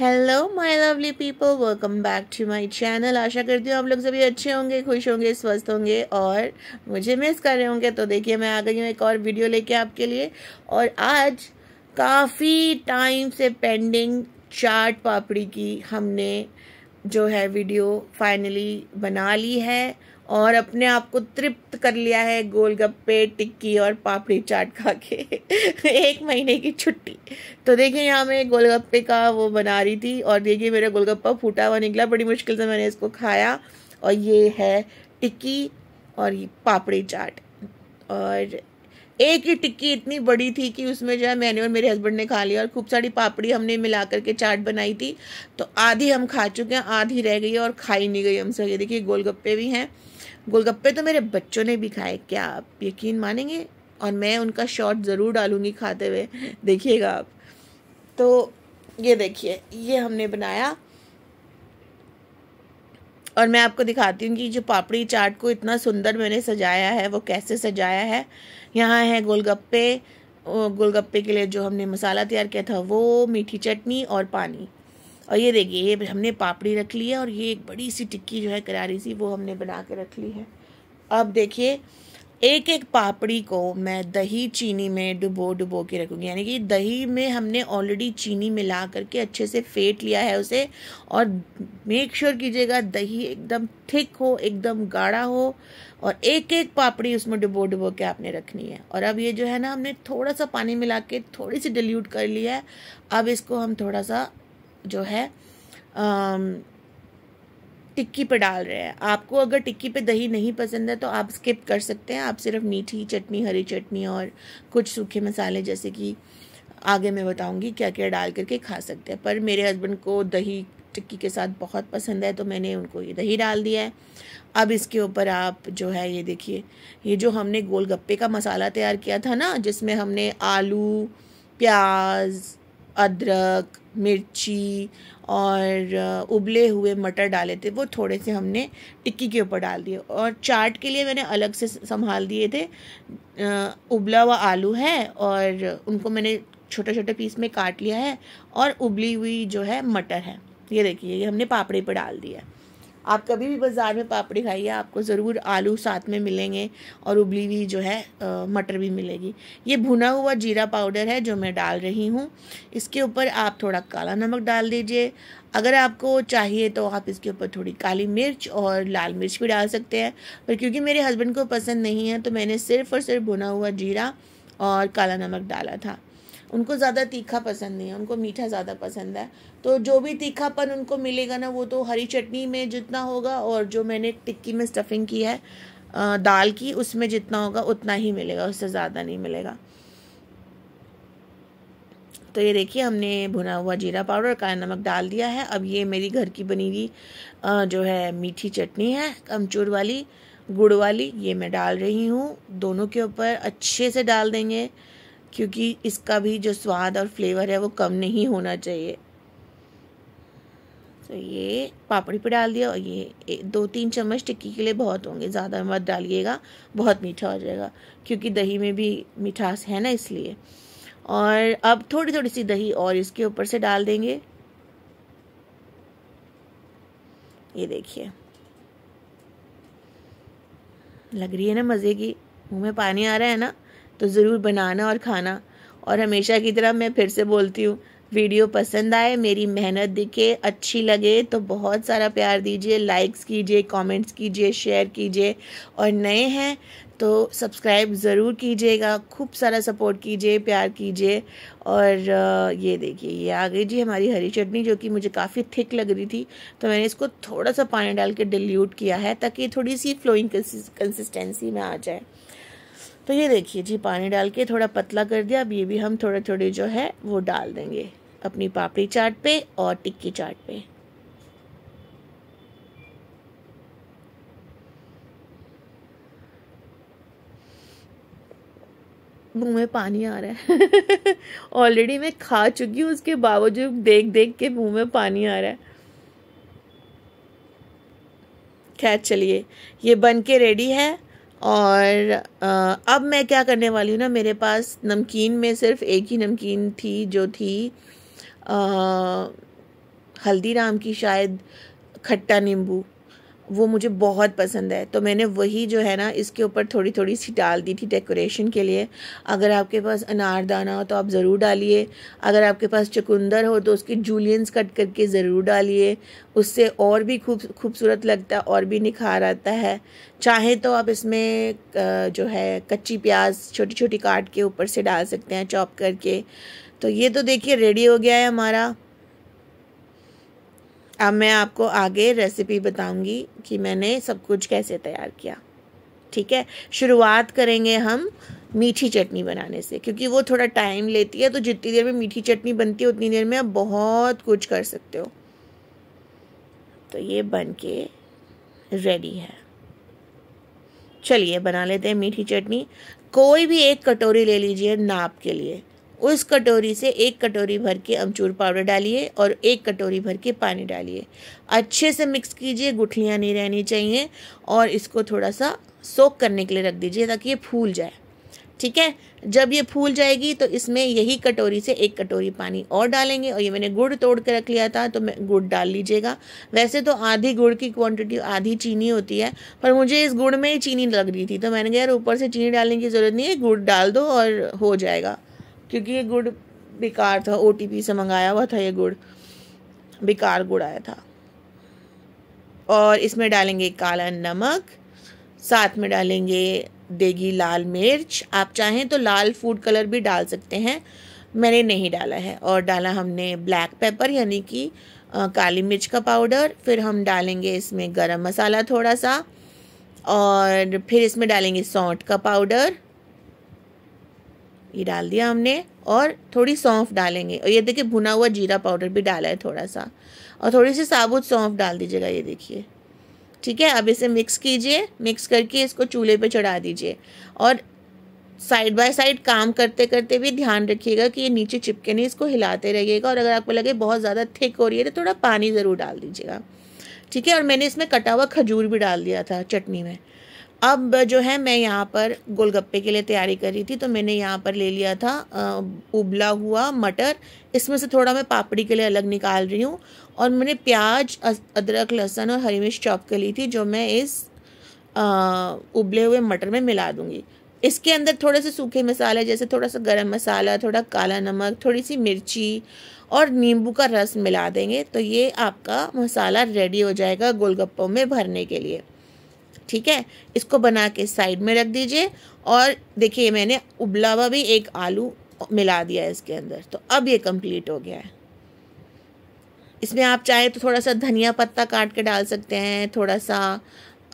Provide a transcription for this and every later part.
hello my lovely people welcome back to my channel आशा करती हूँ आप लोग सभी अच्छे होंगे खुश होंगे स्वस्थ होंगे और मुझे मिस कर रहे होंगे तो देखिए मैं आ गई हूँ एक और वीडियो लेके आपके लिए और आज काफ़ी टाइम से पेंडिंग चाट पापड़ी की हमने जो है वीडियो फाइनली बना ली है और अपने आप को तृप्त कर लिया है गोलगप्पे टिक्की और पापड़ी चाट खा के एक महीने की छुट्टी तो देखिए यहाँ मैं गोलगप्पे का वो बना रही थी और देखिए मेरा गोलगप्पा फूटा हुआ निकला बड़ी मुश्किल से मैंने इसको खाया और ये है टिक्की और ये पापड़ी चाट और एक ही टिक्की इतनी बड़ी थी कि उसमें जो है मैंने और मेरे हस्बैंड ने खा लिया और खूब सारी पापड़ी हमने मिला करके चाट बनाई थी तो आधी हम खा चुके हैं आधी रह गई है और खाई नहीं गई हमसे ये देखिए गोलगप्पे भी हैं गोलगप्पे तो मेरे बच्चों ने भी खाए क्या आप यकीन मानेंगे और मैं उनका शॉट ज़रूर डालूंगी खाते हुए देखिएगा आप तो ये देखिए ये हमने बनाया और मैं आपको दिखाती हूँ कि जो पापड़ी चाट को इतना सुंदर मैंने सजाया है वो कैसे सजाया है यहाँ है गोलगप्पे गोलगप्पे के लिए जो हमने मसाला तैयार किया था वो मीठी चटनी और पानी और ये देखिए ये हमने पापड़ी रख ली है और ये एक बड़ी सी टिक्की जो है करारी सी वो हमने बना के रख ली है अब देखिए एक एक पापड़ी को मैं दही चीनी में डुबो डुबो के रखूँगी यानी कि दही में हमने ऑलरेडी चीनी मिला करके अच्छे से फेंट लिया है उसे और मेक श्योर sure कीजिएगा दही एकदम थिक हो एकदम गाढ़ा हो और एक एक पापड़ी उसमें डुबो डुबो के आपने रखनी है और अब ये जो है ना हमने थोड़ा सा पानी मिला के थोड़ी सी डिल्यूट कर लिया है अब इसको हम थोड़ा सा जो है टिक्की पे डाल रहे हैं आपको अगर टिक्की पे दही नहीं पसंद है तो आप स्किप कर सकते हैं आप सिर्फ मीठी चटनी हरी चटनी और कुछ सूखे मसाले जैसे कि आगे मैं बताऊंगी क्या क्या डाल करके खा सकते हैं पर मेरे हस्बैंड को दही टिक्की के साथ बहुत पसंद है तो मैंने उनको ये दही डाल दिया है अब इसके ऊपर आप जो है ये देखिए ये जो हमने गोलगप्पे का मसाला तैयार किया था ना जिसमें हमने आलू प्याज़ अदरक मिर्ची और उबले हुए मटर डाले थे वो थोड़े से हमने टिक्की के ऊपर डाल दिए और चाट के लिए मैंने अलग से संभाल दिए थे उबला हुआ आलू है और उनको मैंने छोटे छोटे पीस में काट लिया है और उबली हुई जो है मटर है ये देखिए ये हमने पापड़ी पर डाल दिया है आप कभी भी बाज़ार में पापड़ी खाइए आपको ज़रूर आलू साथ में मिलेंगे और उबली हुई जो है मटर भी मिलेगी ये भुना हुआ जीरा पाउडर है जो मैं डाल रही हूँ इसके ऊपर आप थोड़ा काला नमक डाल दीजिए अगर आपको चाहिए तो आप इसके ऊपर थोड़ी काली मिर्च और लाल मिर्च भी डाल सकते हैं पर क्योंकि मेरे हस्बैंड को पसंद नहीं है तो मैंने सिर्फ़ और सिर्फ भुना हुआ जीरा और काला नमक डाला था उनको ज़्यादा तीखा पसंद नहीं है उनको मीठा ज़्यादा पसंद है तो जो भी तीखापन उनको मिलेगा ना वो तो हरी चटनी में जितना होगा और जो मैंने टिक्की में स्टफिंग की है दाल की उसमें जितना होगा उतना ही मिलेगा उससे ज़्यादा नहीं मिलेगा तो ये देखिए हमने भुना हुआ जीरा पाउडर काला नमक डाल दिया है अब ये मेरी घर की बनी हुई जो है मीठी चटनी है अमचूर वाली गुड़ वाली ये मैं डाल रही हूँ दोनों के ऊपर अच्छे से डाल देंगे क्योंकि इसका भी जो स्वाद और फ्लेवर है वो कम नहीं होना चाहिए तो ये पापड़ी पे डाल दिया और ये दो तीन चम्मच टिक्की के लिए बहुत होंगे ज़्यादा मत डालिएगा बहुत मीठा हो जाएगा क्योंकि दही में भी मिठास है ना इसलिए और अब थोड़ी थोड़ी सी दही और इसके ऊपर से डाल देंगे ये देखिए लग रही है ना मज़े की मुँह में पानी आ रहा है ना तो ज़रूर बनाना और खाना और हमेशा की तरह मैं फिर से बोलती हूँ वीडियो पसंद आए मेरी मेहनत दिखे अच्छी लगे तो बहुत सारा प्यार दीजिए लाइक्स कीजिए कमेंट्स कीजिए शेयर कीजिए और नए हैं तो सब्सक्राइब ज़रूर कीजिएगा खूब सारा सपोर्ट कीजिए प्यार कीजिए और ये देखिए ये आ गई जी हमारी हरी चटनी जो कि मुझे काफ़ी थिक लग रही थी तो मैंने इसको थोड़ा सा पानी डाल के डिल्यूट किया है ताकि थोड़ी सी फ्लोइंग कंसिस्टेंसी में आ जाए तो ये देखिए जी पानी डाल के थोड़ा पतला कर दिया अब ये भी हम थोड़े थोड़े जो है वो डाल देंगे अपनी पापड़ी चाट पे और टिक्की चाट पे मुंह में पानी आ रहा है ऑलरेडी मैं खा चुकी हूँ उसके बावजूद देख देख के मुंह में पानी आ रहा है खैर चलिए ये बन के रेडी है और अब मैं क्या करने वाली हूँ ना मेरे पास नमकीन में सिर्फ एक ही नमकीन थी जो थी हल्दीराम की शायद खट्टा नींबू वो मुझे बहुत पसंद है तो मैंने वही जो है ना इसके ऊपर थोड़ी थोड़ी सी डाल दी थी डेकोरेशन के लिए अगर आपके पास अनारदाना हो तो आप ज़रूर डालिए अगर आपके पास चकुंदर हो तो उसके जूलियंस कट करके ज़रूर डालिए उससे और भी खूब खूबसूरत लगता है और भी निखार आता है चाहे तो आप इसमें जो है कच्ची प्याज छोटी छोटी काट के ऊपर से डाल सकते हैं चॉप करके तो ये तो देखिए रेडी हो गया है हमारा अब मैं आपको आगे रेसिपी बताऊंगी कि मैंने सब कुछ कैसे तैयार किया ठीक है शुरुआत करेंगे हम मीठी चटनी बनाने से क्योंकि वो थोड़ा टाइम लेती है तो जितनी देर में मीठी चटनी बनती है उतनी देर में आप बहुत कुछ कर सकते हो तो ये बन के रेडी है चलिए बना लेते हैं मीठी चटनी कोई भी एक कटोरी ले लीजिए नाप के लिए उस कटोरी से एक कटोरी भर के अमचूर पाउडर डालिए और एक कटोरी भर के पानी डालिए अच्छे से मिक्स कीजिए गुठलियाँ नहीं रहनी चाहिए और इसको थोड़ा सा सोख करने के लिए रख दीजिए ताकि ये फूल जाए ठीक है जब ये फूल जाएगी तो इसमें यही कटोरी से एक कटोरी पानी और डालेंगे और ये मैंने गुड़ तोड़ के रख लिया था तो मैं गुड़ डाल लीजिएगा वैसे तो आधी गुड़ की क्वांटिटी आधी चीनी होती है पर मुझे इस गुड़ में ही चीनी लग रही थी तो मैंने कहा यार ऊपर से चीनी डालने की ज़रूरत नहीं है गुड़ डाल दो और हो जाएगा क्योंकि ये गुड़ बेकार था ओ से मंगाया हुआ था ये गुड़ बेकार गुड़ आया था और इसमें डालेंगे काला नमक साथ में डालेंगे देगी लाल मिर्च आप चाहें तो लाल फूड कलर भी डाल सकते हैं मैंने नहीं डाला है और डाला हमने ब्लैक पेपर यानी कि काली मिर्च का पाउडर फिर हम डालेंगे इसमें गरम मसाला थोड़ा सा और फिर इसमें डालेंगे सौंठ का पाउडर ये डाल दिया हमने और थोड़ी सौंफ डालेंगे और ये देखिए भुना हुआ जीरा पाउडर भी डाला है थोड़ा सा और थोड़ी सी साबुत सौंफ डाल दीजिएगा ये देखिए ठीक है अब इसे मिक्स कीजिए मिक्स करके इसको चूल्हे पे चढ़ा दीजिए और साइड बाय साइड काम करते करते भी ध्यान रखिएगा कि ये नीचे चिपके नहीं इसको हिलाते रहिएगा और अगर आपको लगे बहुत ज़्यादा थिक हो रही है तो थोड़ा पानी ज़रूर डाल दीजिएगा ठीक है और मैंने इसमें कटा हुआ खजूर भी डाल दिया था चटनी में अब जो है मैं यहाँ पर गोलगप्पे के लिए तैयारी कर रही थी तो मैंने यहाँ पर ले लिया था उबला हुआ मटर इसमें से थोड़ा मैं पापड़ी के लिए अलग निकाल रही हूँ और मैंने प्याज अदरक लहसुन और हरी मिर्च चॉप कर ली थी जो मैं इस आ, उबले हुए मटर में मिला दूँगी इसके अंदर थोड़े से सूखे मसाले जैसे थोड़ा सा गर्म मसाला थोड़ा काला नमक थोड़ी सी मिर्ची और नींबू का रस मिला देंगे तो ये आपका मसाला रेडी हो जाएगा गोलगप्पों में भरने के लिए ठीक है इसको बना के साइड में रख दीजिए और देखिए मैंने उबला हुआ भी एक आलू मिला दिया है इसके अंदर तो अब ये कंप्लीट हो गया है इसमें आप चाहे तो थोड़ा सा धनिया पत्ता काट के डाल सकते हैं थोड़ा सा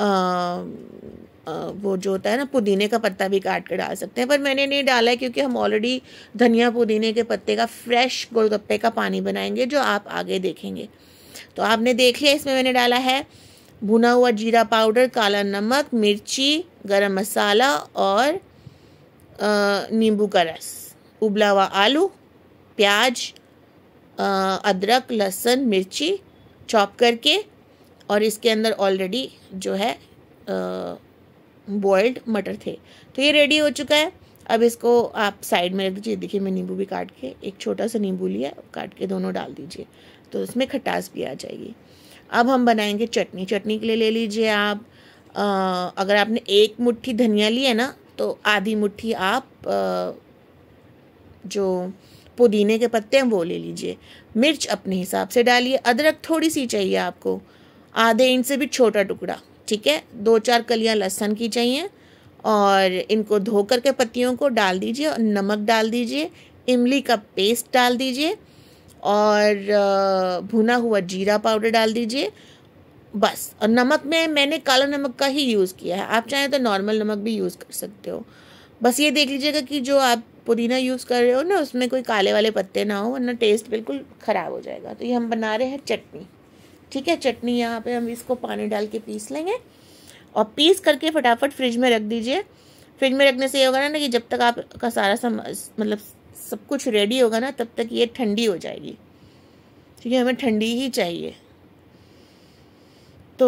आ, आ, वो जो होता है ना पुदीने का पत्ता भी काट के डाल सकते हैं पर मैंने नहीं डाला है क्योंकि हम ऑलरेडी धनिया पुदीने के पत्ते का फ्रेश गोलगप्पे का पानी बनाएंगे जो आप आगे देखेंगे तो आपने देख लिया इसमें मैंने डाला है भुना हुआ जीरा पाउडर काला नमक मिर्ची गरम मसाला और नींबू का रस उबला हुआ आलू प्याज अदरक लहसुन मिर्ची चॉप करके और इसके अंदर ऑलरेडी जो है बॉयल्ड मटर थे तो ये रेडी हो चुका है अब इसको आप साइड में रख दीजिए देखिए मैं नींबू भी काट के एक छोटा सा नींबू लिया काट के दोनों डाल दीजिए तो इसमें खटास भी आ जाएगी अब हम बनाएंगे चटनी चटनी के लिए ले लीजिए आप आ, अगर आपने एक मुट्ठी धनिया ली है ना तो आधी मुट्ठी आप आ, जो पुदीने के पत्ते हैं वो ले लीजिए मिर्च अपने हिसाब से डालिए अदरक थोड़ी सी चाहिए आपको आधे इंच से भी छोटा टुकड़ा ठीक है दो चार कलियाँ लहसुन की चाहिए और इनको धोकर के पत्तियों को डाल दीजिए और नमक डाल दीजिए इमली का पेस्ट डाल दीजिए और भुना हुआ जीरा पाउडर डाल दीजिए बस और नमक में मैंने काला नमक का ही यूज़ किया है आप चाहें तो नॉर्मल नमक भी यूज़ कर सकते हो बस ये देख लीजिएगा कि जो आप पुदीना यूज़ कर रहे हो ना उसमें कोई काले वाले पत्ते ना हो वरना टेस्ट बिल्कुल ख़राब हो जाएगा तो ये हम बना रहे हैं चटनी ठीक है चटनी यहाँ पे हम इसको पानी डाल के पीस लेंगे और पीस करके फटाफट फ्रिज में रख दीजिए फ्रिज में रखने से ये होगा ना कि जब तक आपका सारा सम मतलब सब कुछ रेडी होगा ना तब तक ये ठंडी हो जाएगी ठीक है हमें ठंडी ही चाहिए तो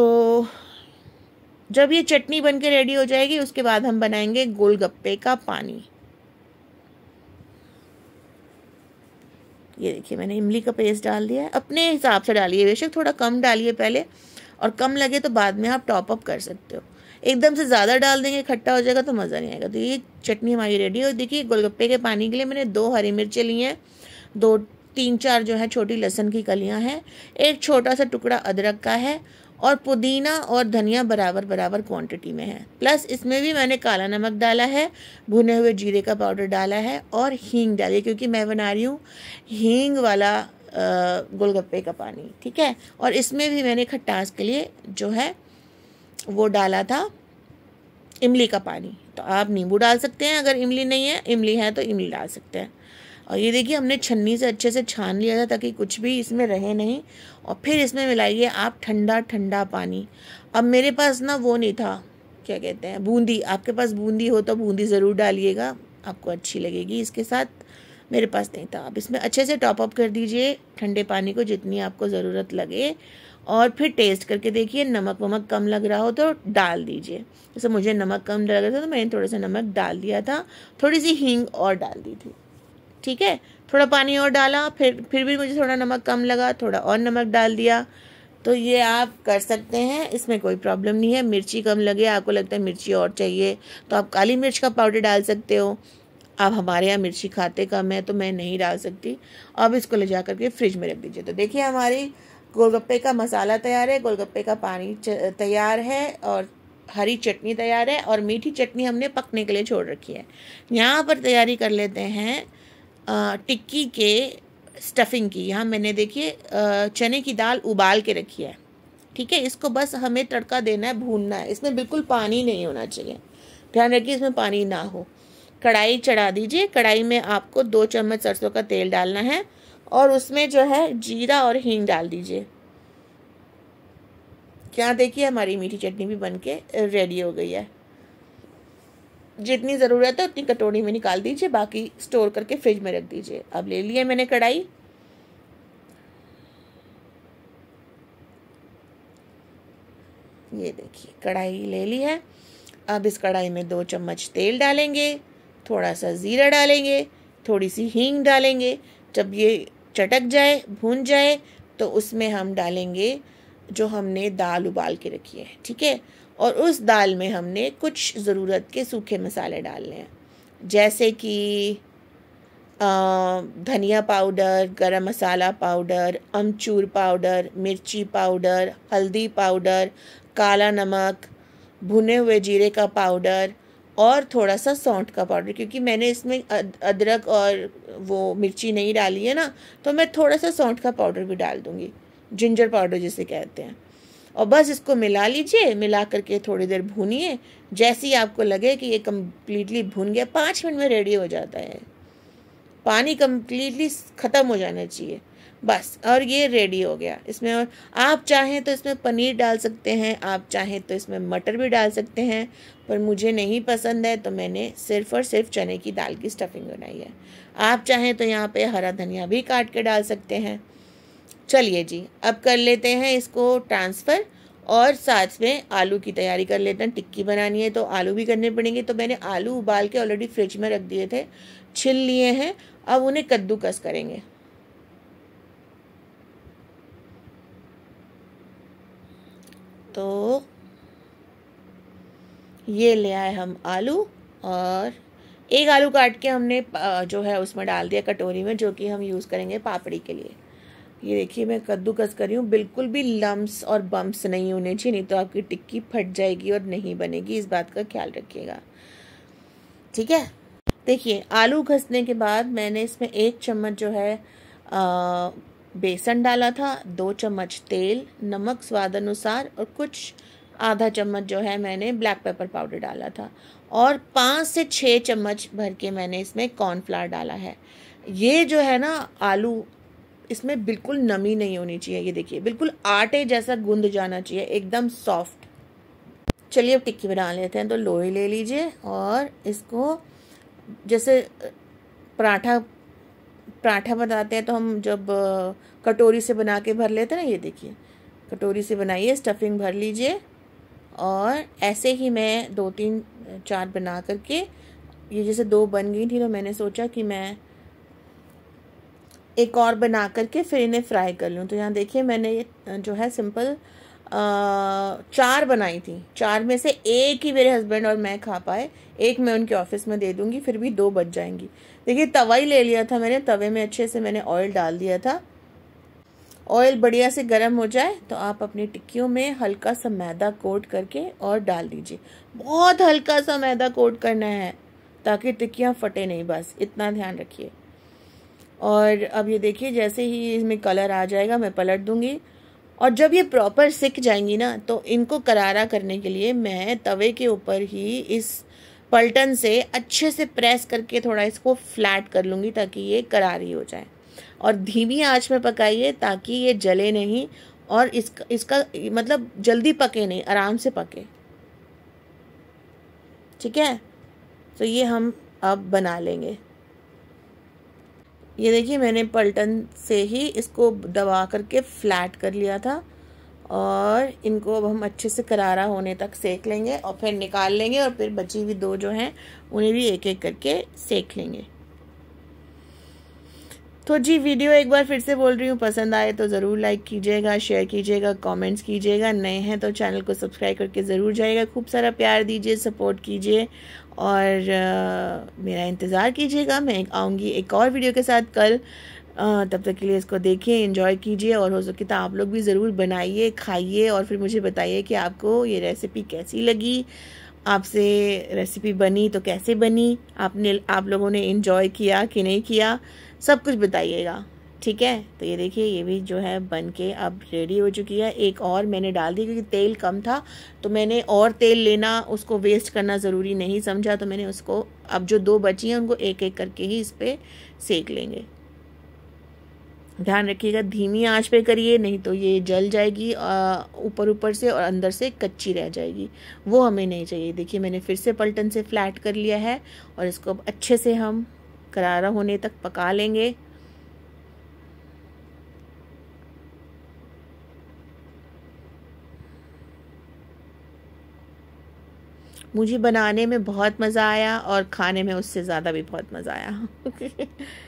जब ये चटनी बन के रेडी हो जाएगी उसके बाद हम बनाएंगे गोलगप्पे का पानी ये देखिए मैंने इमली का पेस्ट डाल दिया है अपने हिसाब से डालिए बेशक थोड़ा कम डालिए पहले और कम लगे तो बाद में आप टॉप अप कर सकते हो एकदम से ज़्यादा डाल देंगे खट्टा हो जाएगा तो मज़ा नहीं आएगा तो ये चटनी हमारी रेडी और देखिए गोलगप्पे के पानी के लिए मैंने दो हरी मिर्चें ली हैं दो तीन चार जो है छोटी लहसन की कलियाँ हैं एक छोटा सा टुकड़ा अदरक का है और पुदीना और धनिया बराबर बराबर क्वांटिटी में है प्लस इसमें भी मैंने काला नमक डाला है भुने हुए जीरे का पाउडर डाला है और हींग डाली क्योंकि मैं बना रही हूँ हींग वाला गोलगप्पे का पानी ठीक है और इसमें भी मैंने खट्टास के लिए जो है वो डाला था इमली का पानी तो आप नींबू डाल सकते हैं अगर इमली नहीं है इमली है तो इमली डाल सकते हैं और ये देखिए हमने छन्नी से अच्छे से छान लिया था ताकि कुछ भी इसमें रहे नहीं और फिर इसमें मिलाइए आप ठंडा ठंडा पानी अब मेरे पास ना वो नहीं था क्या कहते हैं बूंदी आपके पास बूंदी हो तो बूंदी ज़रूर डालिएगा आपको अच्छी लगेगी इसके साथ मेरे पास नहीं था आप इसमें अच्छे से टॉप अप कर दीजिए ठंडे पानी को जितनी आपको ज़रूरत लगे और फिर टेस्ट करके देखिए नमक वमक कम लग रहा हो तो डाल दीजिए जैसे मुझे नमक कम लग रहा था तो मैंने थोड़ा सा नमक डाल दिया था थोड़ी सी हींग और डाल दी थी ठीक है थोड़ा पानी और डाला फिर फिर भी मुझे थोड़ा नमक कम लगा थोड़ा और नमक डाल दिया तो ये आप कर सकते हैं इसमें कोई प्रॉब्लम नहीं है मिर्ची कम लगे आपको लगता है मिर्ची और चाहिए तो आप काली मिर्च का पाउडर डाल सकते हो आप हमारे यहाँ मिर्ची खाते कम है तो मैं नहीं डाल सकती अब इसको ले जा करके फ्रिज में रख दीजिए तो देखिए हमारी गोलगप्पे का मसाला तैयार है गोलगप्पे का पानी तैयार है और हरी चटनी तैयार है और मीठी चटनी हमने पकने के लिए छोड़ रखी है यहाँ पर तैयारी कर लेते हैं टिक्की के स्टफिंग की यहाँ मैंने देखिए चने की दाल उबाल के रखी है ठीक है इसको बस हमें तड़का देना है भूनना है इसमें बिल्कुल पानी नहीं होना चाहिए ध्यान रखिए इसमें पानी ना हो कढ़ाई चढ़ा दीजिए कढ़ाई में आपको दो चम्मच सरसों का तेल डालना है और उसमें जो है जीरा और हींग डाल दीजिए क्या देखिए हमारी मीठी चटनी भी बन के रेडी हो गई है जितनी ज़रूरत है उतनी कटोरी में निकाल दीजिए बाकी स्टोर करके फ्रिज में रख दीजिए अब ले लिए मैंने कढ़ाई ये देखिए कढ़ाई ले ली है अब इस कढ़ाई में दो चम्मच तेल डालेंगे थोड़ा सा ज़ीरा डालेंगे थोड़ी सी हींग डालेंगे जब ये चटक जाए भून जाए तो उसमें हम डालेंगे जो हमने दाल उबाल के रखी है ठीक है और उस दाल में हमने कुछ ज़रूरत के सूखे मसाले डालने हैं जैसे कि धनिया पाउडर गरम मसाला पाउडर अमचूर पाउडर मिर्ची पाउडर हल्दी पाउडर काला नमक भुने हुए जीरे का पाउडर और थोड़ा सा सौंठ का पाउडर क्योंकि मैंने इसमें अदरक और वो मिर्ची नहीं डाली है ना तो मैं थोड़ा सा सौंठ का पाउडर भी डाल दूँगी जिंजर पाउडर जिसे कहते हैं और बस इसको मिला लीजिए मिला करके थोड़ी देर भूनिए जैसे ही आपको लगे कि ये कम्प्लीटली भून गया पाँच मिनट में रेडी हो जाता है पानी कम्प्लीटली ख़त्म हो जाना चाहिए बस और ये रेडी हो गया इसमें और आप चाहें तो इसमें पनीर डाल सकते हैं आप चाहें तो इसमें मटर भी डाल सकते हैं पर मुझे नहीं पसंद है तो मैंने सिर्फ और सिर्फ चने की दाल की स्टफिंग बनाई है आप चाहें तो यहाँ पे हरा धनिया भी काट के डाल सकते हैं चलिए जी अब कर लेते हैं इसको ट्रांसफ़र और साथ में आलू की तैयारी कर लेते हैं टिक्की बनानी है तो आलू भी करने पड़ेंगे तो मैंने आलू उबाल के ऑलरेडी फ्रिज में रख दिए थे छिल लिए हैं अब उन्हें कद्दूकस करेंगे तो ये ले आए हम आलू और एक आलू काट के हमने जो है उसमें डाल दिया कटोरी में जो कि हम यूज़ करेंगे पापड़ी के लिए ये देखिए मैं कद्दूकस कर रही हूँ बिल्कुल भी लम्स और बम्स नहीं होने चाहिए नहीं तो आपकी टिक्की फट जाएगी और नहीं बनेगी इस बात का ख्याल रखिएगा ठीक है देखिए आलू घसने के बाद मैंने इसमें एक चम्मच जो है बेसन डाला था दो चम्मच तेल नमक स्वाद अनुसार और कुछ आधा चम्मच जो है मैंने ब्लैक पेपर पाउडर डाला था और पाँच से छः चम्मच भर के मैंने इसमें कॉर्नफ्लावर डाला है ये जो है ना आलू इसमें बिल्कुल नमी नहीं होनी चाहिए ये देखिए बिल्कुल आटे जैसा गूंद जाना चाहिए एकदम सॉफ्ट चलिए अब टिक्की बना लेते हैं तो लोई ले लीजिए और इसको जैसे पराठा पराठा बनाते हैं तो हम जब कटोरी से बना के भर लेते हैं ना ये देखिए कटोरी से बनाइए स्टफिंग भर लीजिए और ऐसे ही मैं दो तीन चार बना करके ये जैसे दो बन गई थी तो मैंने सोचा कि मैं एक और बना करके फिर इन्हें फ्राई कर लूँ तो यहाँ देखिए मैंने जो है सिंपल चार बनाई थी चार में से एक ही मेरे हस्बैंड और मैं खा पाए एक मैं उनके ऑफिस में दे दूंगी फिर भी दो बच जाएंगी देखिए तवा ही ले लिया था मैंने तवे में अच्छे से मैंने ऑयल डाल दिया था ऑयल बढ़िया से गर्म हो जाए तो आप अपनी टिक्कियों में हल्का सा मैदा कोट करके और डाल दीजिए बहुत हल्का सा मैदा कोट करना है ताकि टिक्कियाँ फटे नहीं बस इतना ध्यान रखिए और अब ये देखिए जैसे ही इसमें कलर आ जाएगा मैं पलट दूंगी और जब ये प्रॉपर सिक जाएंगी ना तो इनको करारा करने के लिए मैं तवे के ऊपर ही इस पलटन से अच्छे से प्रेस करके थोड़ा इसको फ्लैट कर लूँगी ताकि ये करारी हो जाए और धीमी आंच में पकाइए ताकि ये जले नहीं और इसका इसका मतलब जल्दी पके नहीं आराम से पके ठीक है तो ये हम अब बना लेंगे ये देखिए मैंने पलटन से ही इसको दबा करके फ्लैट कर लिया था और इनको अब हम अच्छे से करारा होने तक सेक लेंगे और फिर निकाल लेंगे और फिर बची हुई दो जो हैं उन्हें भी एक एक करके सेक लेंगे तो जी वीडियो एक बार फिर से बोल रही हूँ पसंद आए तो ज़रूर लाइक कीजिएगा शेयर कीजिएगा कमेंट्स कीजिएगा नए हैं तो चैनल को सब्सक्राइब करके ज़रूर जाइएगा खूब सारा प्यार दीजिए सपोर्ट कीजिए और आ, मेरा इंतज़ार कीजिएगा मैं आऊँगी एक और वीडियो के साथ कल आ, तब तक के लिए इसको देखिए इन्जॉय कीजिए और हो सके तो आप लोग भी ज़रूर बनाइए खाइए और फिर मुझे बताइए कि आपको ये रेसिपी कैसी लगी आपसे रेसिपी बनी तो कैसे बनी आपने आप लोगों ने इन्जॉय किया कि नहीं किया सब कुछ बताइएगा ठीक है तो ये देखिए ये भी जो है बन के अब रेडी हो चुकी है एक और मैंने डाल दी क्योंकि तेल कम था तो मैंने और तेल लेना उसको वेस्ट करना ज़रूरी नहीं समझा तो मैंने उसको अब जो दो बची हैं उनको एक एक करके ही इस पर सेक लेंगे ध्यान रखिएगा धीमी आंच पे करिए नहीं तो ये जल जाएगी ऊपर ऊपर से और अंदर से कच्ची रह जाएगी वो हमें नहीं चाहिए देखिए मैंने फिर से पलटन से फ्लैट कर लिया है और इसको अब अच्छे से हम करारा होने तक पका लेंगे मुझे बनाने में बहुत मज़ा आया और खाने में उससे ज़्यादा भी बहुत मज़ा आया